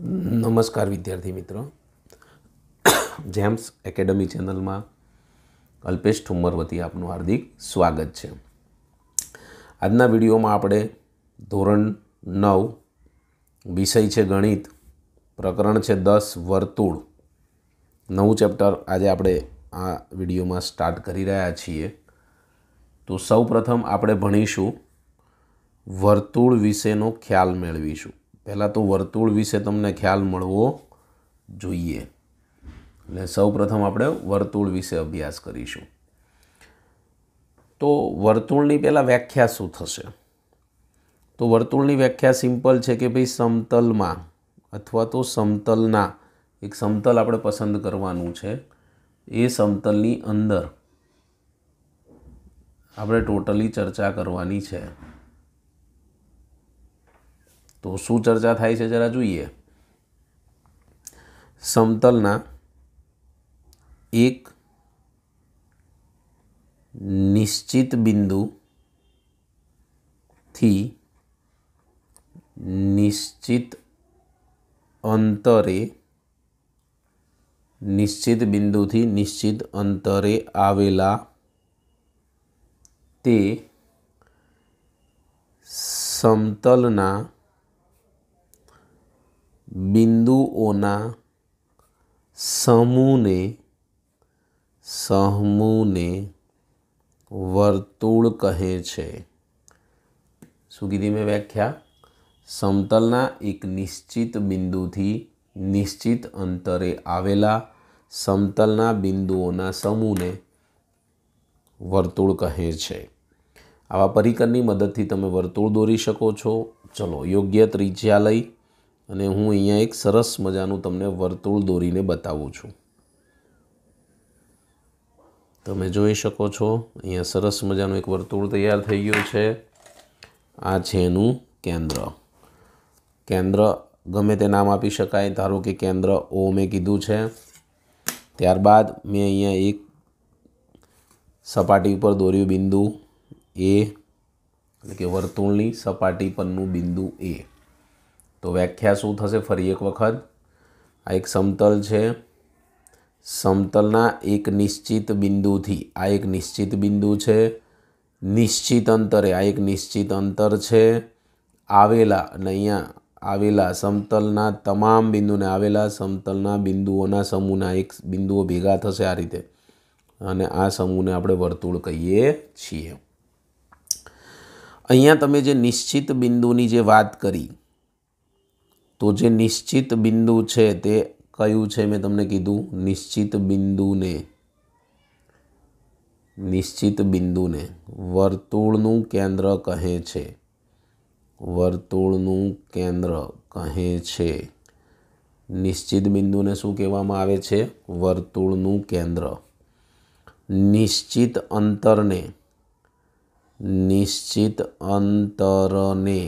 નમસ્કાર વિદ્યાર્થી મિત્રો જેમ્સ એકેડમી ચેનલમાં અલ્પેશ ઠુમ્મર વતી આપનું હાર્દિક સ્વાગત છે આજના વિડીયોમાં આપણે ધોરણ નવ વિષય છે ગણિત પ્રકરણ છે દસ વર્તુળ નવું ચેપ્ટર આજે આપણે આ વિડીયોમાં સ્ટાર્ટ કરી રહ્યા છીએ તો સૌ પ્રથમ આપણે ભણીશું વર્તુળ વિશેનો ખ્યાલ મેળવીશું પહેલાં તો વર્તુળ વિશે તમને ખ્યાલ મળવો જોઈએ એટલે સૌપ્રથમ આપણે વર્તુળ વિશે અભ્યાસ કરીશું તો વર્તુળની પહેલાં વ્યાખ્યા શું થશે તો વર્તુળની વ્યાખ્યા સિમ્પલ છે કે ભાઈ સમતલમાં અથવા તો સમતલના એક સમતલ આપણે પસંદ કરવાનું છે એ સમતલની અંદર આપણે ટોટલી ચર્ચા કરવાની છે તો શું ચર્ચા થાય છે જરા જોઈએ સમતલના એક નિશ્ચિત બિંદુથી નિશ્ચિત અંતરે નિશ્ચિત બિંદુથી નિશ્ચિત અંતરે આવેલા તે સમતલના બિંદુઓના સમૂહને સમૂહને વર્તુળ કહે છે શું કીધી મેં વ્યાખ્યા સમતલના એક નિશ્ચિત બિંદુથી નિશ્ચિત અંતરે આવેલા સમતલના બિંદુઓના સમૂહને વર્તુળ કહે છે આવા પરિકરની મદદથી તમે વર્તુળ દોરી શકો છો ચલો યોગ્ય ત્રિજ્યા લઈ અને હું અહીંયા એક સરસ મજાનું તમને વર્તુળ દોરીને બતાવું છું તમે જોઈ શકો છો અહીંયા સરસ મજાનું એક વર્તુળ તૈયાર થઈ ગયું છે આ છે એનું કેન્દ્ર કેન્દ્ર ગમે તે નામ આપી શકાય ધારો કે કેન્દ્ર ઓ મેં કીધું છે ત્યારબાદ મેં અહીંયા એક સપાટી ઉપર દોર્યું બિંદુ એ એટલે કે વર્તુળની સપાટી પરનું બિંદુ એ તો વ્યાખ્યા શું થશે ફરી એક વખત આ એક સમતલ છે સમતલના એક નિશ્ચિત બિંદુથી આ એક નિશ્ચિત બિંદુ છે નિશ્ચિત અંતરે આ એક નિશ્ચિત અંતર છે આવેલા અને અહીંયા આવેલા સમતલના તમામ બિંદુને આવેલા સમતલના બિંદુઓના સમૂહના એક બિંદુઓ ભેગા થશે આ રીતે અને આ સમૂહને આપણે વર્તુળ કહીએ છીએ અહીંયા તમે જે નિશ્ચિત બિંદુની જે વાત કરી તો જે નિશ્ચિત બિંદુ છે તે કયું છે મેં તમને કીધું નિશ્ચિત બિંદુને નિશ્ચિત બિંદુને વર્તુળનું કેન્દ્ર કહે છે વર્તુળનું કેન્દ્ર કહે છે નિશ્ચિત બિંદુને શું કહેવામાં આવે છે વર્તુળનું કેન્દ્ર નિશ્ચિત અંતરને નિશ્ચિત અંતરને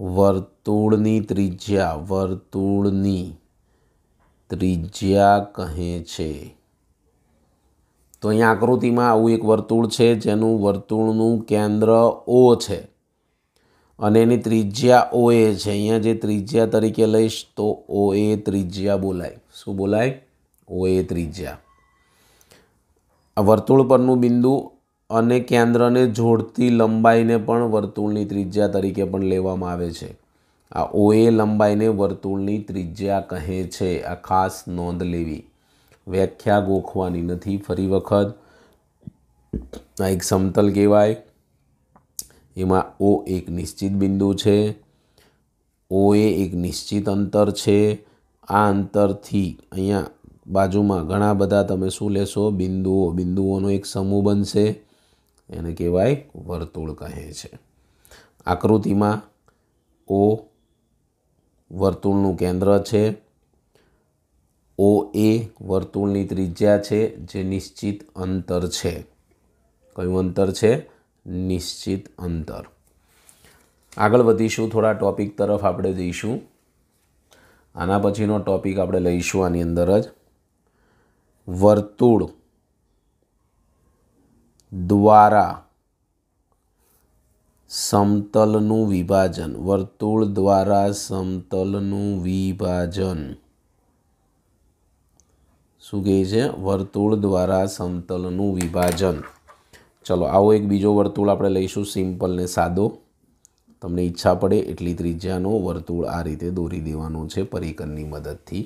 વર્તુળની ત્રિજ્યા વર્તુળની ત્રિજ્યા કહે છે તો અહીંયા આકૃતિમાં આવું એક વર્તુળ છે જેનું વર્તુળનું કેન્દ્ર ઓ છે અને એની ત્રિજ્યા ઓ એ છે અહીંયા જે ત્રિજ્યા તરીકે લઈશ તો ઓ એ ત્રિજ્યા બોલાય શું બોલાય ઓ એ ત્રિજ્યા આ વર્તુળ પરનું બિંદુ અને કેન્દ્રને જોડતી લંબાઈને પણ વર્તુળની ત્રિજ્યા તરીકે પણ લેવામાં આવે છે આ ઓએ લંબાઈને વર્તુળની ત્રિજ્યા કહે છે આ ખાસ નોંધ લેવી વ્યાખ્યા ગોખવાની નથી ફરી વખત આ એક સમતલ કહેવાય એમાં ઓ એક નિશ્ચિત બિંદુ છે ઓ એ એક નિશ્ચિત અંતર છે આ અંતરથી અહીંયા બાજુમાં ઘણા બધા તમે શું લેશો બિંદુઓ બિંદુઓનો એક સમૂહ બનશે એને કહેવાય વર્તુળ કહે છે આકૃતિમાં ઓ વર્તુળનું કેન્દ્ર છે ઓ એ વર્તુળની ત્રિજ્યા છે જે નિશ્ચિત અંતર છે કયું અંતર છે નિશ્ચિત અંતર આગળ વધીશું થોડા ટૉપિક તરફ આપણે જઈશું આના પછીનો ટૉપિક આપણે લઈશું આની અંદર જ વર્તુળ દ્વારા સમતલનું વિભાજન વર્તુળ દ્વારા સમતલનું વિભાજન શું કહે છે વર્તુળ દ્વારા સમતલનું વિભાજન ચલો આવો એક બીજો વર્તુળ આપણે લઈશું સિમ્પલ ને સાદો તમને ઈચ્છા પડે એટલી ત્રિજ્યાનો વર્તુળ આ રીતે દોરી દેવાનો છે પરિકરની મદદથી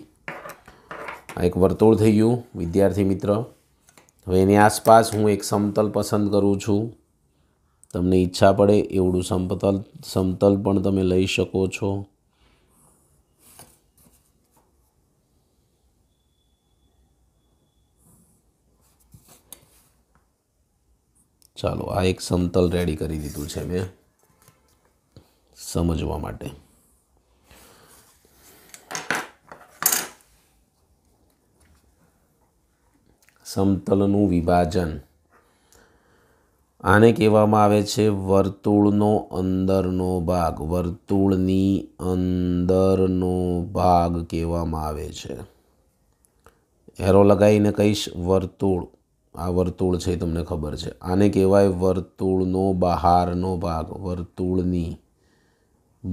આ એક વર્તુળ થઈ ગયું વિદ્યાર્થી મિત્ર હવે એની આસપાસ હું એક સમતલ પસંદ કરું છું તમને ઈચ્છા પડે એવડું સમતલ સમતલ પણ તમે લઈ શકો છો ચાલો આ એક સમતલ રેડી કરી દીધું છે મેં સમજવા માટે સમતલનું વિભાજન આને કહેવામાં આવે છે વર્તુળનો અંદરનો ભાગ વર્તુળની અંદરનો ભાગ કહેવામાં આવે છે એરો લગાવીને કહીશ વર્તુળ આ વર્તુળ છે તમને ખબર છે આને કહેવાય વર્તુળનો બહારનો ભાગ વર્તુળની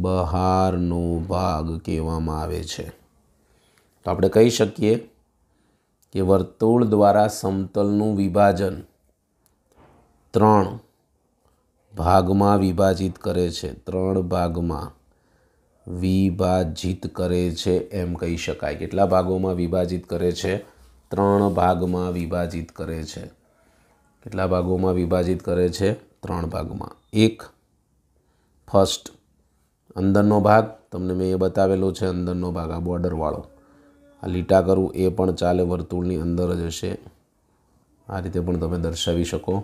બહારનો ભાગ કહેવામાં આવે છે તો આપણે કહી શકીએ કે વર્તુળ દ્વારા સમતલનું વિભાજન ત્રણ ભાગમાં વિભાજિત કરે છે ત્રણ ભાગમાં વિભાજિત કરે છે એમ કહી શકાય કેટલા ભાગોમાં વિભાજિત કરે છે ત્રણ ભાગમાં વિભાજિત કરે છે કેટલા ભાગોમાં વિભાજિત કરે છે ત્રણ ભાગમાં એક ફર્સ્ટ અંદરનો ભાગ તમને મેં એ બતાવેલો છે અંદરનો ભાગ આ બોર્ડરવાળો આ લીટા કરવું એ પણ ચાલે વર્તુળની અંદર જ હશે આ રીતે પણ તમે દર્શાવી શકો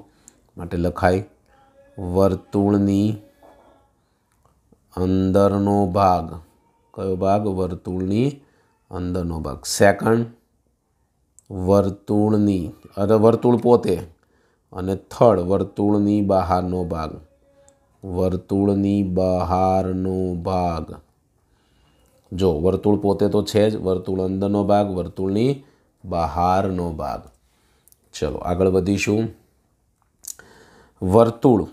માટે લખાય વર્તુળની અંદરનો ભાગ કયો ભાગ વર્તુળની અંદરનો ભાગ સેકન્ડ વર્તુળની અરે વર્તુળ પોતે અને થર્ડ વર્તુળની બહારનો ભાગ વર્તુળની બહારનો ભાગ જો વર્તુળ પોતે તો છે જ વર્તુળ અંદરનો ભાગ વર્તુળની બહારનો ભાગ ચલો આગળ વધીશું વર્તુળ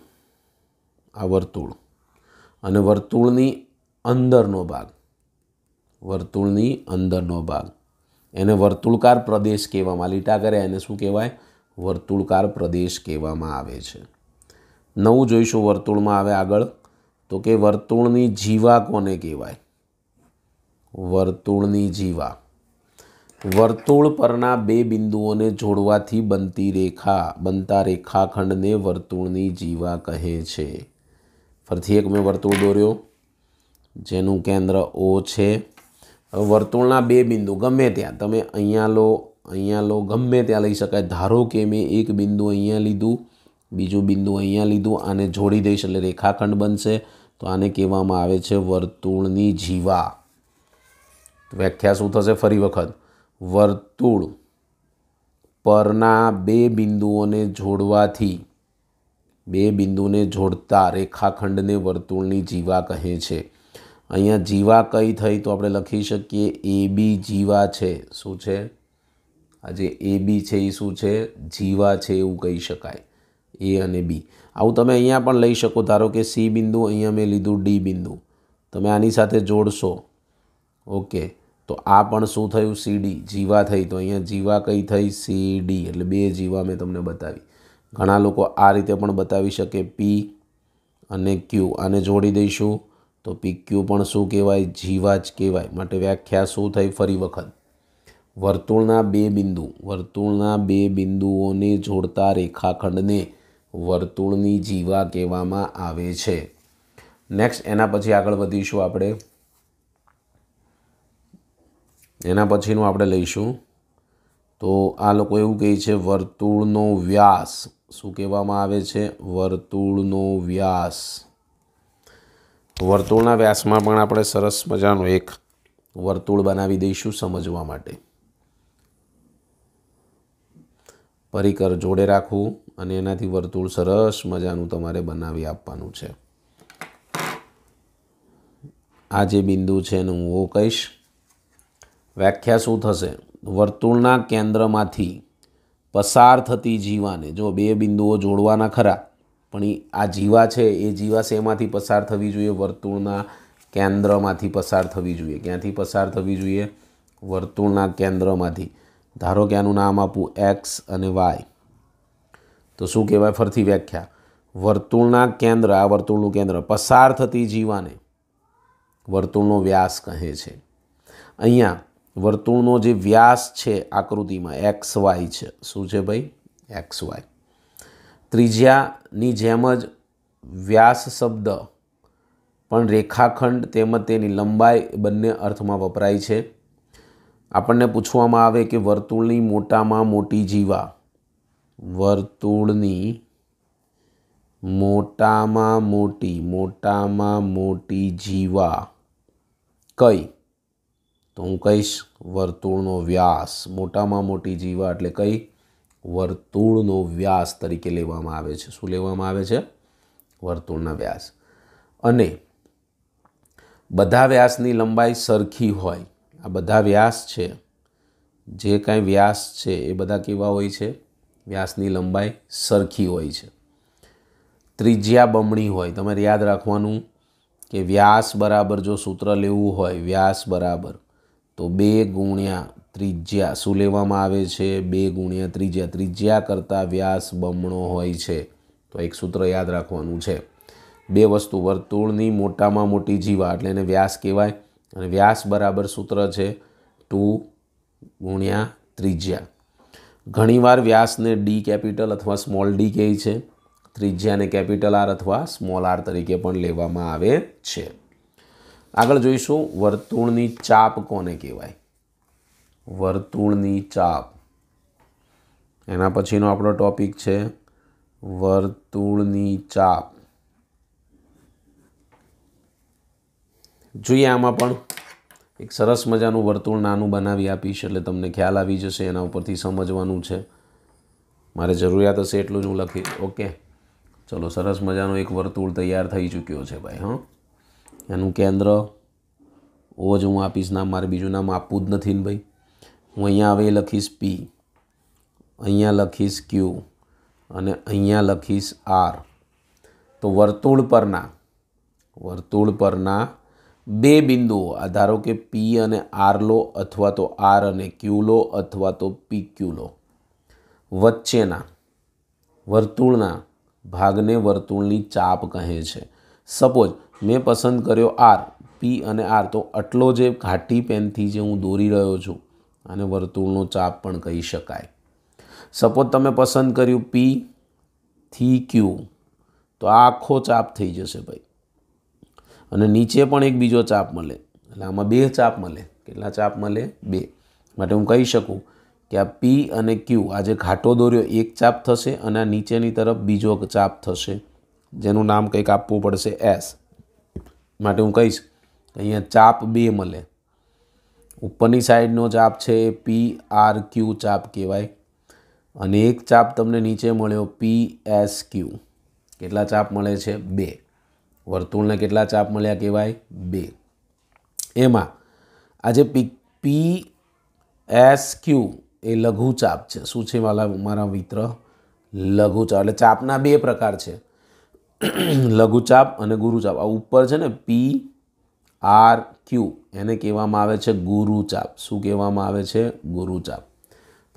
આ વર્તુળ અને વર્તુળની અંદરનો ભાગ વર્તુળની અંદરનો ભાગ એને વર્તુળકાર પ્રદેશ કહેવામાં લીટા કરે એને શું કહેવાય વર્તુળકાર પ્રદેશ કહેવામાં આવે છે નવું જોઈશું વર્તુળમાં આવે આગળ તો કે વર્તુળની જીવા કોને કહેવાય વર્તુળની જીવા વર્તુળ પરના બે બિંદુઓને જોડવાથી બનતી રેખા બનતા રેખાખંડને વર્તુળની જીવા કહે છે ફરીથી એક મેં વર્તુળ દોર્યો જેનું કેન્દ્ર ઓ છે વર્તુળના બે બિંદુ ગમે ત્યાં તમે અહીંયા લો અહીંયા લો ગમે ત્યાં લઈ શકાય ધારો કે મેં એક બિંદુ અહીંયા લીધું બીજું બિંદુ અહીંયા લીધું આને જોડી દઈશ એટલે રેખાખંડ બનશે તો આને કહેવામાં આવે છે વર્તુળની જીવા વ્યાખ્યા શું થશે ફરી વખત વર્તુળ પરના બે બિંદુઓને જોડવાથી બે બિંદુને જોડતા રેખાખંડને વર્તુળની જીવા કહે છે અહીંયા જીવા કઈ થઈ તો આપણે લખી શકીએ એ બી જીવા છે શું છે આ જે એ બી છે એ શું છે જીવા છે એવું કહી શકાય એ અને બી આવું તમે અહીંયા પણ લઈ શકો ધારો કે સી બિંદુ અહીંયા મેં લીધું ડી બિંદુ તમે આની સાથે જોડશો ઓકે તો આ પણ શું થયું સીડી જીવા થઈ તો અહીંયા જીવા કઈ થઈ સીડી એટલે બે જીવા મેં તમને બતાવી ઘણા લોકો આ રીતે પણ બતાવી શકે પી અને ક્યુ આને જોડી દઈશું તો પી ક્યુ પણ શું કહેવાય જીવા જ કહેવાય માટે વ્યાખ્યા શું થઈ ફરી વખત વર્તુળના બે બિંદુ વર્તુળના બે બિંદુઓને જોડતા રેખાખંડને વર્તુળની જીવા કહેવામાં આવે છે નેક્સ્ટ એના પછી આગળ વધીશું આપણે એના પછીનું આપણે લઈશું તો આ લોકો એવું કહે છે વર્તુળનો વ્યાસ શું કહેવામાં આવે છે વર્તુળનો વ્યાસ વર્તુળના વ્યાસમાં પણ આપણે સરસ મજાનું એક વર્તુળ બનાવી દઈશું સમજવા માટે પરિકર જોડે રાખવું અને એનાથી વર્તુળ સરસ મજાનું તમારે બનાવી આપવાનું છે આ જે બિંદુ છે એનું હું કહીશ વ્યાખ્યા શું થશે વર્તુળના કેન્દ્રમાંથી પસાર થતી જીવાને જો બે બિંદુઓ જોડવાના ખરા પણ આ જીવા છે એ જીવા શેમાંથી પસાર થવી જોઈએ વર્તુળના કેન્દ્રમાંથી પસાર થવી જોઈએ ક્યાંથી પસાર થવી જોઈએ વર્તુળના કેન્દ્રમાંથી ધારો કે આનું નામ આપું એક્સ અને વાય તો શું કહેવાય ફરીથી વ્યાખ્યા વર્તુળના કેન્દ્ર આ વર્તુળનું કેન્દ્ર પસાર થતી જીવાને વર્તુળનો વ્યાસ કહે છે અહીંયા વર્તુળનો જે વ્યાસ છે આકૃતિમાં એક્સ વાય છે શું છે ભાઈ એક્સ વાય ત્રિજ્યાની જેમ જ વ્યાસ શબ્દ પણ રેખાખંડ તેમજ તેની લંબાઈ બંને અર્થમાં વપરાય છે આપણને પૂછવામાં આવે કે વર્તુળની મોટામાં મોટી જીવા વર્તુળની મોટામાં મોટી મોટામાં મોટી જીવા કઈ તો હું કહીશ વર્તુળનો વ્યાસ મોટામાં મોટી જીવા એટલે કઈ વર્તુળનો વ્યાસ તરીકે લેવામાં આવે છે શું લેવામાં આવે છે વર્તુળના વ્યાસ અને બધા વ્યાસની લંબાઈ સરખી હોય આ બધા વ્યાસ છે જે કાંઈ વ્યાસ છે એ બધા કેવા હોય છે વ્યાસની લંબાઈ સરખી હોય છે ત્રિજ્યા બમણી હોય તમારે યાદ રાખવાનું કે વ્યાસ બરાબર જો સૂત્ર લેવું હોય વ્યાસ બરાબર તો બે ગુણ્યા ત્રિજ્યા શું લેવામાં આવે છે બે ગુણ્યા ત્રિજ્યા ત્રિજ્યા કરતાં વ્યાસ બમણો હોય છે તો એક સૂત્ર યાદ રાખવાનું છે બે વસ્તુ વર્તુળની મોટામાં મોટી જીવા એટલે એને વ્યાસ કહેવાય અને વ્યાસ બરાબર સૂત્ર છે ટુ ગુણ્યા ત્રિજ્યા ઘણીવાર વ્યાસને ડી કેપિટલ અથવા સ્મોલ ડી કહે છે ત્રિજ્યાને કેપિટલ આર અથવા સ્મોલ આર તરીકે પણ લેવામાં આવે છે આગળ જોઈશું વર્તુળની ચાપ કોને કહેવાય વર્તુળની ચાપ એના પછીનો આપણો ટોપિક છે વર્તુળની ચાપ જોઈએ આમાં પણ એક સરસ મજાનું વર્તુળ નાનું બનાવી આપીશ એટલે તમને ખ્યાલ આવી જશે એના ઉપરથી સમજવાનું છે મારે જરૂરિયાત હશે એટલું જ હું લખી ઓકે ચલો સરસ મજાનો એક વર્તુળ તૈયાર થઈ ચૂક્યો છે ભાઈ હં એનું કેન્દ્ર ઓ જ હું આપીશ નામ મારે બીજું નામ આપવું જ નથી ને ભાઈ હું અહીંયા હવે લખીશ પી અહીંયા લખીશ ક્યુ અને અહીંયા લખીશ આર તો વર્તુળ પરના વર્તુળ પરના બે બિંદુઓ આ ધારો કે પી અને આર લો અથવા તો આર અને ક્યુ લો અથવા તો પી ક્યુ લો વચ્ચેના વર્તુળના ભાગને વર્તુળની ચાપ કહે છે સપોઝ મેં પસંદ કર્યો આર પી અને આર તો આટલો જે ઘાટી પેનથી જે હું દોરી રહ્યો છું અને વર્તુળનો ચાપ પણ કહી શકાય સપોઝ તમે પસંદ કર્યું પી થી ક્યુ તો આ આખો ચાપ થઈ જશે ભાઈ અને નીચે પણ એક બીજો ચાપ મળે એટલે આમાં બે ચાપ મળે કેટલા ચાપ મળે બે માટે હું કહી શકું કે આ પી અને ક્યુ આ જે ઘાટો દોર્યો એક ચાપ થશે અને આ નીચેની તરફ બીજો ચાપ થશે જેનું નામ કંઈક આપવું પડશે એસ માટે હું કહીશ અહીંયા ચાપ બે મળે ઉપરની સાઈડનો ચાપ છે પી આર ક્યુ ચાપ કહેવાય અને એક ચાપ તમને નીચે મળ્યો પી એસ ક્યુ કેટલા ચાપ મળે છે બે વર્તુળને કેટલા ચાપ મળ્યા કહેવાય બે એમાં આજે પી પી એસ ક્યુ એ લઘુચાપ છે શું છે મારા મારા મિત્ર લઘુચાપ એટલે ચાપના બે પ્રકાર છે લઘુચાપ અને ગુરુચાપ આ ઉપર છે ને પી આર ક્યુ એને કહેવામાં આવે છે ગુરુચાપ શું કહેવામાં આવે છે ગુરુચાપ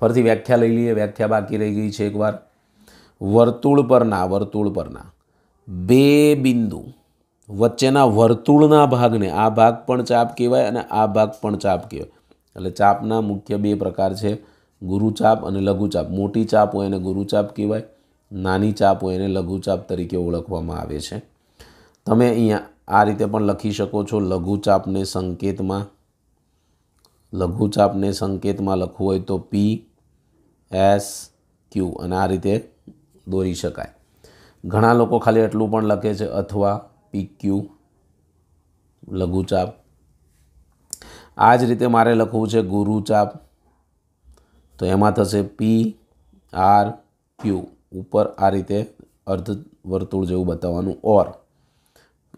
ફરીથી વ્યાખ્યા લઈ લઈએ વ્યાખ્યા બાકી રહી ગઈ છે એકવાર વર્તુળ પરના વર્તુળ પરના બે બિંદુ વચ્ચેના વર્તુળના ભાગને આ ભાગ પણ ચાપ કહેવાય અને આ ભાગ પણ ચાપ કહેવાય એટલે ચાપના મુખ્ય બે પ્રકાર છે ગુરુચાપ અને લઘુચાપ મોટી ચાપ હોય એને ગુરુચાપ કહેવાય નાની ચાપ હોય એને લઘુચાપ તરીકે ઓળખવામાં આવે છે તમે અહીંયા આ રીતે પણ લખી શકો છો લઘુચાપને સંકેતમાં લઘુચાપને સંકેતમાં લખવું હોય તો પી એસ ક્યુ અને આ રીતે દોરી શકાય ઘણા લોકો ખાલી એટલું પણ લખે છે અથવા પી ક્યુ લઘુચાપ આ જ રીતે મારે લખવું છે ગુરુચાપ તો એમાં થશે પી આર ક્યુ ઉપર આ રીતે અર્ધ વર્તુળ જેવું બતાવવાનું ઓર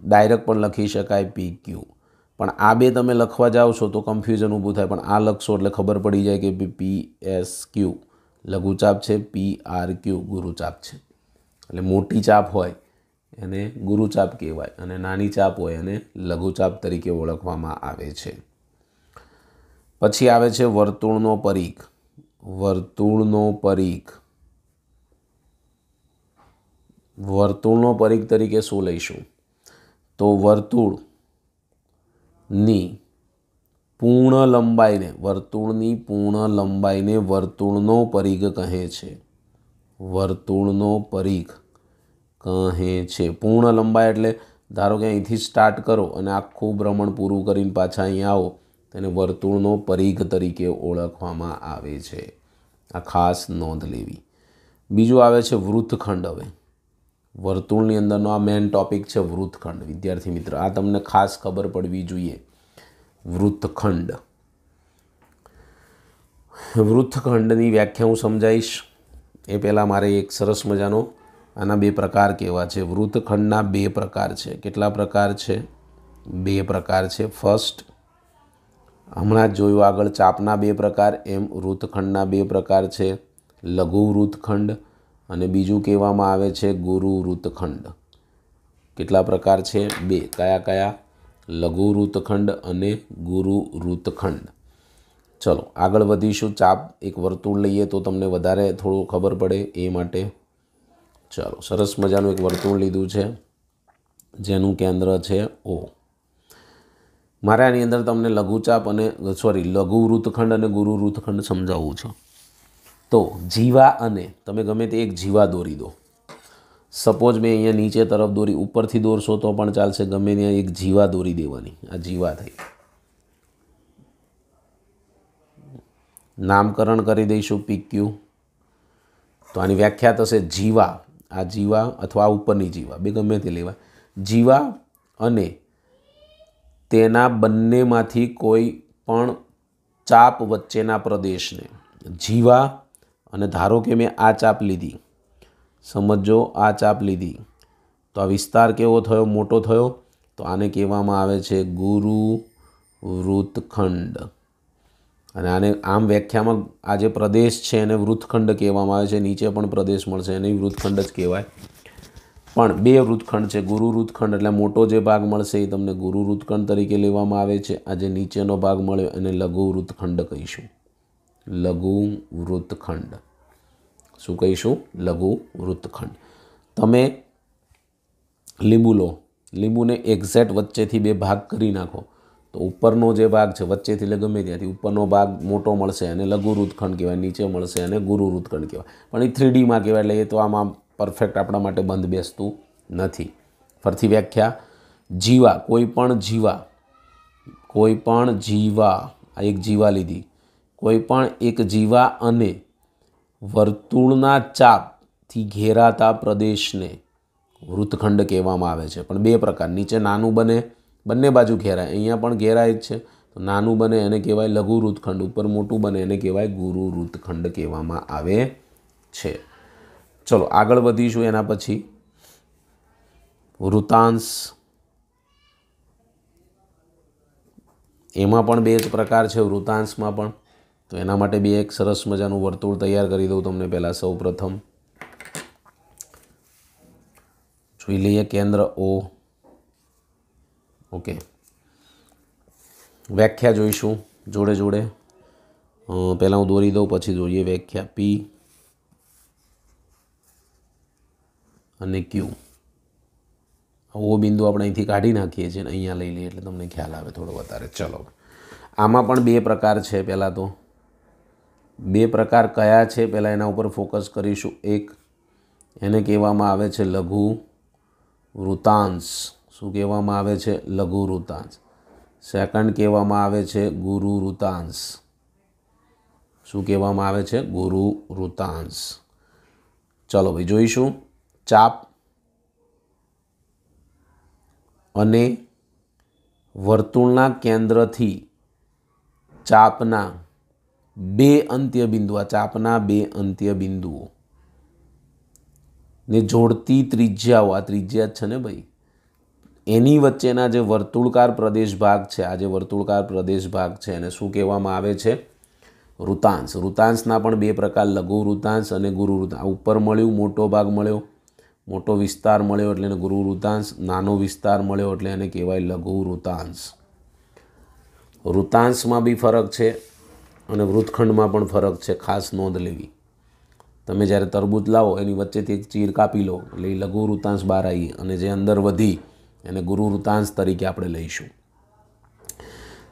ડાયરેક્ટ પણ લખી શકાય પી ક્યુ પણ આ બે તમે લખવા જાઓ છો તો કન્ફ્યુઝન ઊભું થાય પણ આ લખશો એટલે ખબર પડી જાય કે પી એસ ક્યુ લઘુચાપ છે પી આર ક્યુ ગુરુચાપ છે એટલે મોટી ચાપ હોય એને ગુરુચાપ કહેવાય અને નાની ચાપ હોય એને લઘુચાપ તરીકે ઓળખવામાં આવે છે પછી આવે છે વર્તુળનો પરીખ વર્તુળનો પરીખ વર્તુળનો પરિઘ તરીકે શું લઈશું તો વર્તુળની પૂર્ણ લંબાઈને વર્તુળની પૂર્ણ લંબાઈને વર્તુળનો પરિઘ કહે છે વર્તુળનો પરીઘ કહે છે પૂર્ણ લંબાઈ એટલે ધારો કે અહીંથી સ્ટાર્ટ કરો અને આખું ભ્રમણ પૂરું કરીને પાછા અહીં આવો તેને વર્તુળનો પરિઘ તરીકે ઓળખવામાં આવે છે આ ખાસ નોંધ લેવી બીજું આવે છે વૃત્તખંડ હવે વર્તુળની અંદરનો આ મેઇન ટોપિક છે વૃત્તખંડ વિદ્યાર્થી મિત્ર આ તમને ખાસ ખબર પડવી જોઈએ વૃત્તખંડ વૃત્તખંડની વ્યાખ્યા હું સમજાવીશ એ પહેલાં મારે એક સરસ મજાનો આના બે પ્રકાર કેવા છે વૃત્તખંડના બે પ્રકાર છે કેટલા પ્રકાર છે બે પ્રકાર છે ફર્સ્ટ હમણાં જોયું આગળ ચાપના બે પ્રકાર એમ વૃત્તખંડના બે પ્રકાર છે લઘુ વૃત્તખંડ અને બીજું કહેવામાં આવે છે ગુરુ વૃતખંડ કેટલા પ્રકાર છે બે કયા કયા લઘુ વૃતખંડ અને ગુરુ વૃતખંડ ચલો આગળ વધીશું ચાપ એક વર્તુળ લઈએ તો તમને વધારે થોડું ખબર પડે એ માટે ચલો સરસ મજાનું એક વર્તુળ લીધું છે જેનું કેન્દ્ર છે ઓ મારે આની અંદર તમને લઘુચાપ અને સોરી લઘુ વૃતખંડ અને ગુરુ વૃતખંડ સમજાવવું છે તો જીવા અને તમે ગમે તે એક જીવા દોરી દો સપોઝ મેં અહીંયા નીચે તરફ દોરી ઉપરથી દોરશો તો પણ ચાલશે ગમે ત્યાં એક જીવા દોરી દેવાની આ જીવા થઈ નામકરણ કરી દઈશું પીક્યુ તો આની વ્યાખ્યા થશે જીવા આ જીવા અથવા આ ઉપરની જીવા બે ગમે તે લેવા જીવા અને તેના બંનેમાંથી કોઈ પણ ચાપ વચ્ચેના પ્રદેશને જીવા અને ધારો કે મેં આ ચાપ લીધી સમજો આ ચાપ લીધી તો આ વિસ્તાર કેવો થયો મોટો થયો તો આને કહેવામાં આવે છે ગુરુ વૃતખંડ અને આને આમ વ્યાખ્યામાં આ જે પ્રદેશ છે એને વૃતખંડ કહેવામાં આવે છે નીચે પણ પ્રદેશ મળશે એને વૃતખંડ જ કહેવાય પણ બે વૃતખંડ છે ગુરુ વૃતખંડ એટલે મોટો જે ભાગ મળશે એ તમને ગુરુ વૃતખંડ તરીકે લેવામાં આવે છે આ જે નીચેનો ભાગ મળ્યો એને લઘુ વૃતખંડ કહીશું લઘુ વૃત્તખંડ શું કહીશું લઘુ વૃત્તખંડ તમે લીંબુ લો લીંબુને એક્ઝેક્ટ વચ્ચેથી બે ભાગ કરી નાખો તો ઉપરનો જે ભાગ છે વચ્ચેથી એટલે ગમે ત્યાંથી ઉપરનો ભાગ મોટો મળશે અને લઘુ વૃત્તખંડ કહેવાય નીચે મળશે અને ગુરુ વૃત્તખંડ કહેવાય પણ એ થ્રીડીમાં કહેવાય લઈએ તો આમાં પરફેક્ટ આપણા માટે બંધ બેસતું નથી ફરીથી વ્યાખ્યા જીવા કોઈ પણ જીવા કોઈ પણ જીવા આ એક જીવા લીધી કોઈપણ એક જીવા અને વર્તુળના ચાપથી ઘેરાતા પ્રદેશને વૃતખંડ કહેવામાં આવે છે પણ બે પ્રકાર નીચે નાનું બને બંને બાજુ ઘેરાય અહીંયા પણ ઘેરાય જ છે તો નાનું બને એને કહેવાય લઘુ વૃતખંડ ઉપર મોટું બને એને કહેવાય ગુરુ વૃતખંડ કહેવામાં આવે છે ચલો આગળ વધીશું એના પછી વૃતાંશ એમાં પણ બે જ પ્રકાર છે વૃતાંશમાં પણ તો એના માટે બી એક સરસ મજાનું વર્તુળ તૈયાર કરી દઉં તમને પહેલાં સૌ પ્રથમ જોઈ લઈએ કેન્દ્ર ઓ ઓકે વ્યાખ્યા જોઈશું જોડે જોડે પહેલાં હું દોરી દઉં પછી જોઈએ વ્યાખ્યા પી અને ક્યુ ઓ બિંદુ આપણે અહીંથી કાઢી નાખીએ છીએ અને અહીંયા લઈ લઈએ એટલે તમને ખ્યાલ આવે થોડો વધારે ચલો આમાં પણ બે પ્રકાર છે પહેલાં તો બે પ્રકાર કયા છે પહેલાં એના ઉપર ફોકસ કરીશું એક એને કહેવામાં આવે છે લઘુ વૃતાંશ શું કહેવામાં આવે છે લઘુ વૃતાંશ સેકન્ડ કહેવામાં આવે છે ગુરુ વૃતાંશ શું કહેવામાં આવે છે ગુરુ વૃતાંશ ચલો ભાઈ જોઈશું ચાપ અને વર્તુળના કેન્દ્રથી ચાપના બે અંત્ય બિંદુ આ ચાપના બે અંત્ય બિંદુઓ ને જોડતી ત્રિજ્યાઓ આ ત્રિજ્યા જ છે ને ભાઈ એની વચ્ચેના જે વર્તુળકાર પ્રદેશ ભાગ છે આ જે વર્તુળકાર પ્રદેશ ભાગ છે એને શું કહેવામાં આવે છે વૃતાંશ વૃતાંશના પણ બે પ્રકાર લઘુ વૃતાંશ અને ગુરુ વૃતાંશ ઉપર મળ્યું મોટો ભાગ મળ્યો મોટો વિસ્તાર મળ્યો એટલે એને ગુરુ વૃતાંશ નાનો વિસ્તાર મળ્યો એટલે એને કહેવાય લઘુ વૃતાંશ વૃતાંશમાં બી ફરક છે અને વૃતખંડમાં પણ ફરક છે ખાસ નોંધ લેવી તમે જ્યારે તરબૂચ લાવો એની વચ્ચેથી એક ચીર કાપી લો એટલે એ લઘુ વૃતાંશ બહાર આવી અને જે અંદર વધી એને ગુરુ વૃતાંશ તરીકે આપણે લઈશું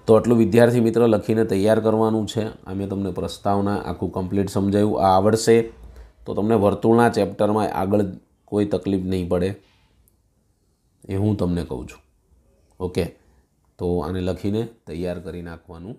તો આટલું વિદ્યાર્થી મિત્ર લખીને તૈયાર કરવાનું છે આ મેં તમને પ્રસ્તાવના આખું કમ્પ્લીટ સમજાયું આ આવડશે તો તમને વર્તુળના ચેપ્ટરમાં આગળ કોઈ તકલીફ નહીં પડે એ હું તમને કહું છું ઓકે તો આને લખીને તૈયાર કરી નાખવાનું